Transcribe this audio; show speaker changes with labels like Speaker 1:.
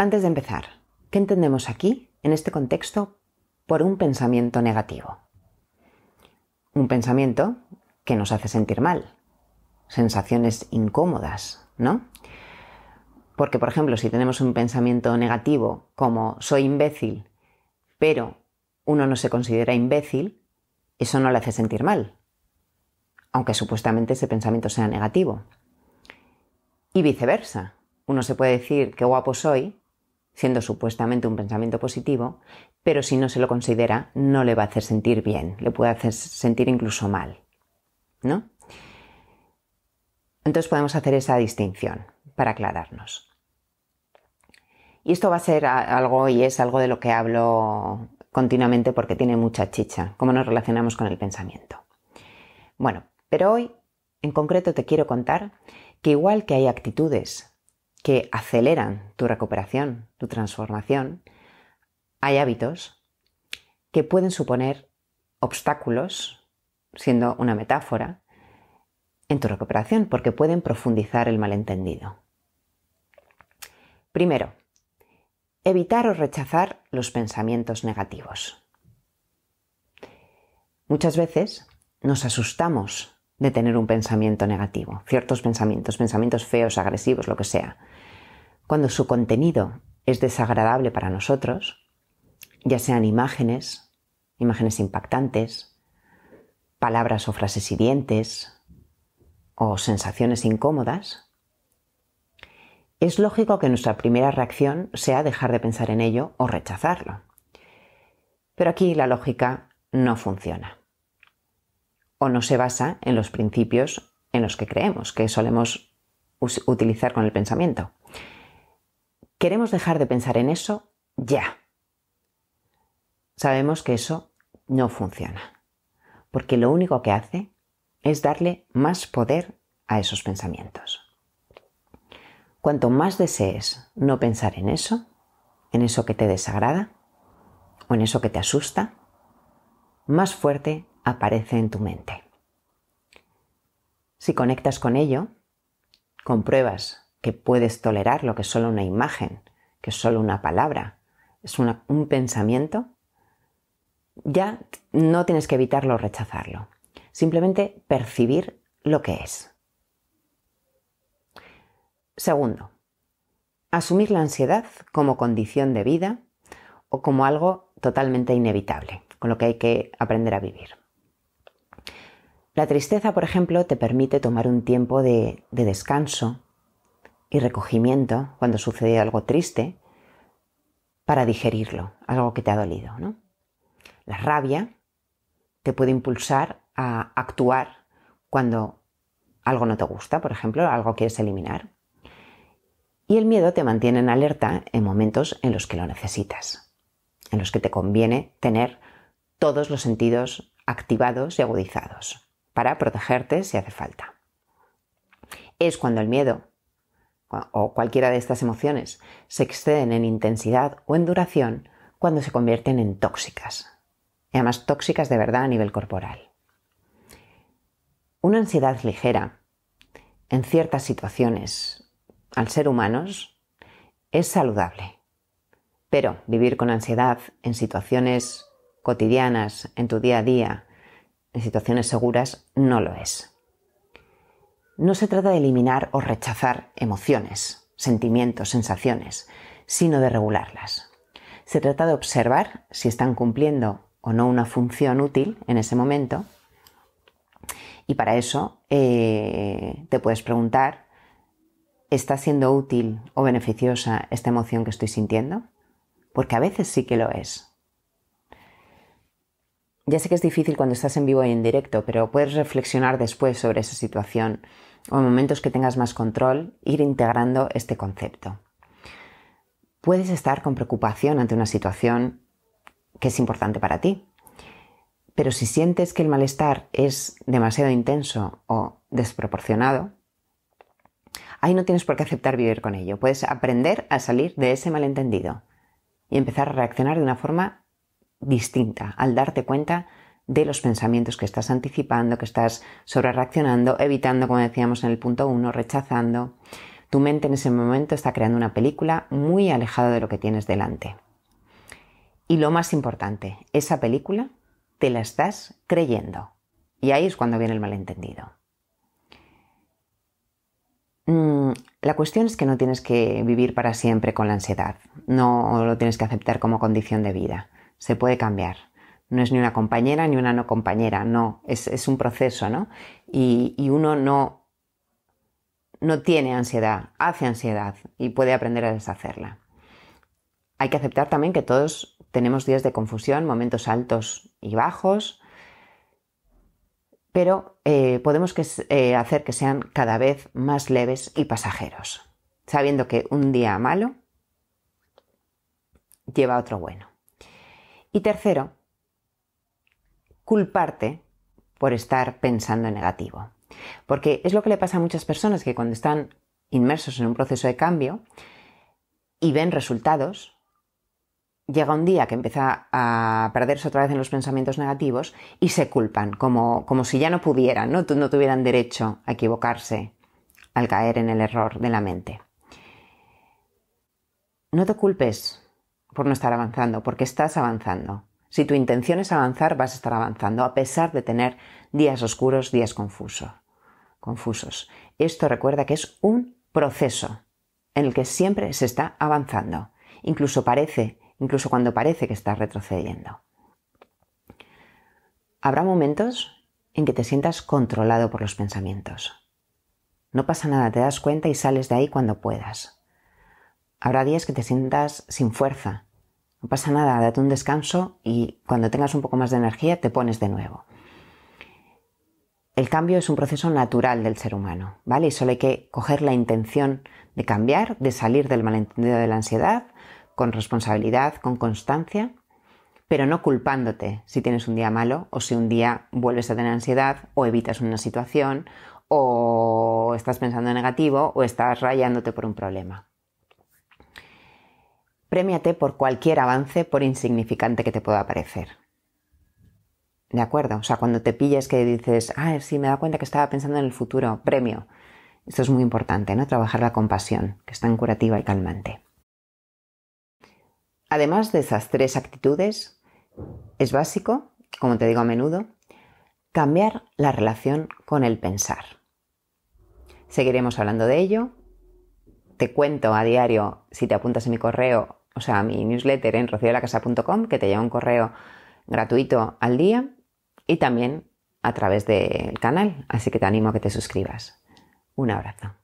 Speaker 1: Antes de empezar, ¿qué entendemos aquí, en este contexto, por un pensamiento negativo? Un pensamiento que nos hace sentir mal, sensaciones incómodas, ¿no? Porque, por ejemplo, si tenemos un pensamiento negativo como soy imbécil, pero uno no se considera imbécil, eso no le hace sentir mal, aunque supuestamente ese pensamiento sea negativo. Y viceversa, uno se puede decir qué guapo soy, siendo supuestamente un pensamiento positivo, pero si no se lo considera, no le va a hacer sentir bien, le puede hacer sentir incluso mal. ¿No? Entonces podemos hacer esa distinción para aclararnos. Y esto va a ser algo y es algo de lo que hablo continuamente porque tiene mucha chicha, cómo nos relacionamos con el pensamiento. Bueno, pero hoy en concreto te quiero contar que igual que hay actitudes que aceleran tu recuperación, tu transformación, hay hábitos que pueden suponer obstáculos, siendo una metáfora, en tu recuperación, porque pueden profundizar el malentendido. Primero, evitar o rechazar los pensamientos negativos. Muchas veces nos asustamos de tener un pensamiento negativo, ciertos pensamientos, pensamientos feos, agresivos, lo que sea. Cuando su contenido es desagradable para nosotros, ya sean imágenes, imágenes impactantes, palabras o frases hirientes o sensaciones incómodas, es lógico que nuestra primera reacción sea dejar de pensar en ello o rechazarlo. Pero aquí la lógica no funciona o no se basa en los principios en los que creemos, que solemos utilizar con el pensamiento. Queremos dejar de pensar en eso ya. Sabemos que eso no funciona, porque lo único que hace es darle más poder a esos pensamientos. Cuanto más desees no pensar en eso, en eso que te desagrada o en eso que te asusta, más fuerte aparece en tu mente. Si conectas con ello, compruebas que puedes tolerar lo que es solo una imagen, que es solo una palabra, es un pensamiento, ya no tienes que evitarlo o rechazarlo. Simplemente percibir lo que es. Segundo, asumir la ansiedad como condición de vida o como algo totalmente inevitable, con lo que hay que aprender a vivir. La tristeza, por ejemplo, te permite tomar un tiempo de, descanso y recogimiento cuando sucede algo triste para digerirlo, algo que te ha dolido. La rabia te puede impulsar a actuar cuando algo no te gusta, por ejemplo, algo quieres eliminar. Y el miedo te mantiene en alerta en momentos en los que lo necesitas, en los que te conviene tener todos los sentidos activados y agudizados para protegerte si hace falta. Es cuando el miedo o cualquiera de estas emociones se exceden en intensidad o en duración cuando se convierten en tóxicas. Y además tóxicas de verdad a nivel corporal. Una ansiedad ligera en ciertas situaciones al ser humanos es saludable. Pero vivir con ansiedad en situaciones cotidianas, en tu día a día, en situaciones seguras no lo es. No se trata de eliminar o rechazar emociones, sentimientos, sensaciones, sino de regularlas. Se trata de observar si están cumpliendo o no una función útil en ese momento. Y para eso eh, te puedes preguntar, ¿está siendo útil o beneficiosa esta emoción que estoy sintiendo? Porque a veces sí que lo es, ya sé que es difícil cuando estás en vivo y e en directo, pero puedes reflexionar después sobre esa situación o en momentos que tengas más control, ir integrando este concepto. Puedes estar con preocupación ante una situación que es importante para ti, pero si sientes que el malestar es demasiado intenso o desproporcionado, ahí no tienes por qué aceptar vivir con ello. Puedes aprender a salir de ese malentendido y empezar a reaccionar de una forma distinta al darte cuenta de los pensamientos que estás anticipando, que estás sobre reaccionando, evitando, como decíamos en el punto 1, rechazando. Tu mente en ese momento está creando una película muy alejada de lo que tienes delante. Y lo más importante, esa película te la estás creyendo. Y ahí es cuando viene el malentendido. Mm, la cuestión es que no tienes que vivir para siempre con la ansiedad, no lo tienes que aceptar como condición de vida se puede cambiar. No es ni una compañera ni una no compañera, no, es, un proceso, ¿no? Y, uno no, no tiene ansiedad, hace ansiedad y puede aprender a deshacerla. Hay que aceptar también que todos tenemos días de confusión, momentos altos y bajos, pero eh, podemos eh, hacer que sean cada vez más leves y pasajeros, sabiendo que un día malo lleva a otro bueno. Y tercero, culparte por estar pensando en negativo. Porque es lo que le pasa a muchas personas que cuando están inmersos en un proceso de cambio y ven resultados, llega un día que empieza a perderse otra vez en los pensamientos negativos y se culpan, como, si ya no pudieran, ¿no? no tuvieran derecho a equivocarse al caer en el error de la mente. No te culpes por no estar avanzando, porque estás avanzando. Si tu intención es avanzar, vas a estar avanzando, a pesar de tener días oscuros, días confusos. confusos. Esto recuerda que es un proceso en el que siempre se está avanzando. Incluso parece, incluso cuando parece que estás retrocediendo. Habrá momentos en que te sientas controlado por los pensamientos. No pasa nada, te das cuenta y sales de ahí cuando puedas. Habrá días que te sientas sin fuerza. No pasa nada, date un descanso y cuando tengas un poco más de energía te pones de nuevo. El cambio es un proceso natural del ser humano, ¿vale? Y solo hay que coger la intención de cambiar, de salir del malentendido de la ansiedad, con responsabilidad, con constancia, pero no culpándote si tienes un día malo o si un día vuelves a tener ansiedad o evitas una situación o estás pensando en negativo o estás rayándote por un problema. Prémiate por cualquier avance, por insignificante que te pueda parecer. ¿De acuerdo? O sea, cuando te pillas que dices, ah, sí, me da cuenta que estaba pensando en el futuro, premio. Esto es muy importante, ¿no? Trabajar la compasión, que es tan curativa y calmante. Además de esas tres actitudes, es básico, como te digo a menudo, cambiar la relación con el pensar. Seguiremos hablando de ello. Te cuento a diario, si te apuntas en mi correo, o sea, mi newsletter en rociodelacasa.com, que te lleva un correo gratuito al día y también a través del canal. Así que te animo a que te suscribas. Un abrazo.